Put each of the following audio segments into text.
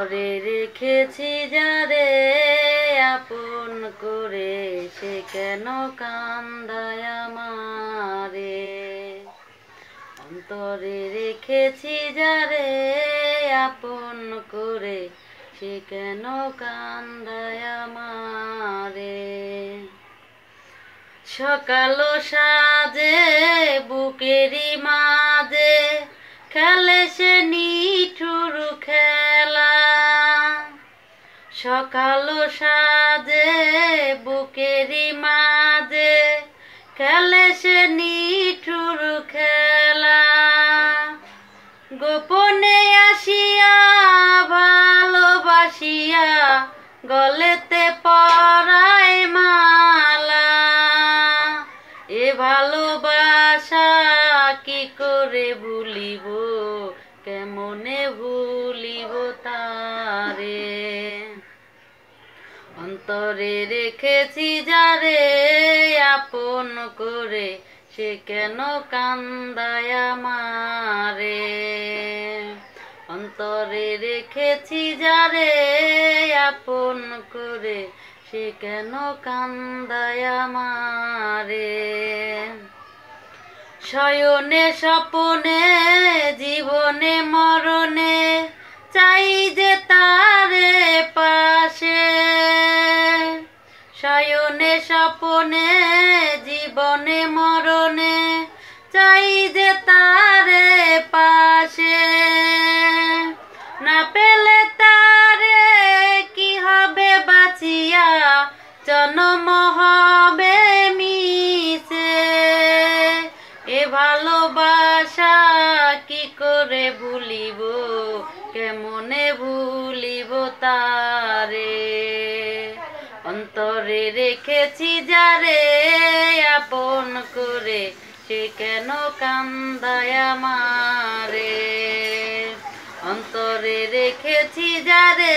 ঘরে রেখেছি যারে আপন করে সে কেন কান্দায় আমারে অন্তরে রেখেছি যারে আপন করে সে কেন কান্দায় আমারে সকাল সাত সকাল সাদে বুকেরি মাদে খেলে সে নিঠুর খেলা গোপনে আসিয়া ভালোবাসিয়া গলেতে পরায় মালা এ ভালোবাসা কি করে ভুলিব অন্তরে রেখেছি যারে আপন করে সে কেন কান্দায় আমারে অন্তরে রেখেছি যারে আপন করে সে কেন কান্দায় আমারে শয়নে স্বপনে জীবনে মরণে চাই স্বপনে জীবনে মরণে চাই যে তারে পাশে না পেলে তারে কি হবে বাঁচিয়া জনম হবে মিশে এ ভালোবাসা কি করে ভুলিব কেমনে ভুলিব তারে করে রেখেছি যারে আপন করে সে কেন কান্দায় মারে অন্তরে রেখেছি যারে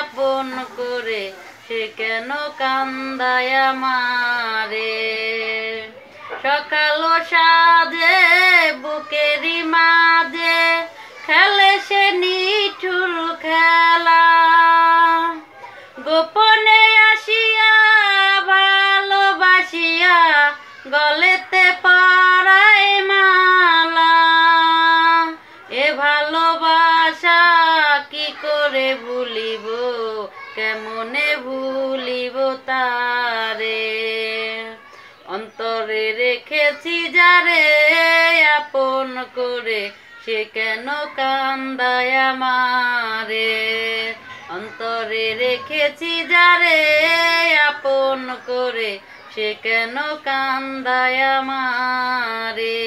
আপন করে সে কেন কান্দায় মারে সকাল সাজে গলেতে পারায় মালা এ ভালোবাসা কি করে ভুলিব কেমনে ভুলিব তারে অন্তরে রেখেছি যারে আপন করে সে কেন কান্দায় মারে অন্তরে রেখেছি যারে আপন করে সে কেন কান্দায় আমারে